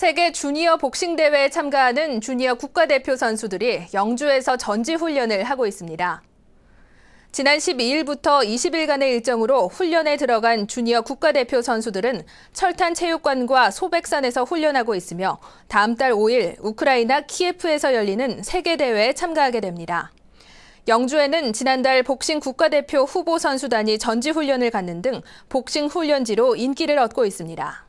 세계 주니어 복싱 대회에 참가하는 주니어 국가대표 선수들이 영주에서 전지 훈련을 하고 있습니다. 지난 12일부터 20일간의 일정으로 훈련에 들어간 주니어 국가대표 선수들은 철탄 체육관과 소백산에서 훈련하고 있으며 다음 달 5일 우크라이나 키예프에서 열리는 세계 대회에 참가하게 됩니다. 영주에는 지난달 복싱 국가대표 후보 선수단이 전지 훈련을 갖는 등 복싱 훈련지로 인기를 얻고 있습니다.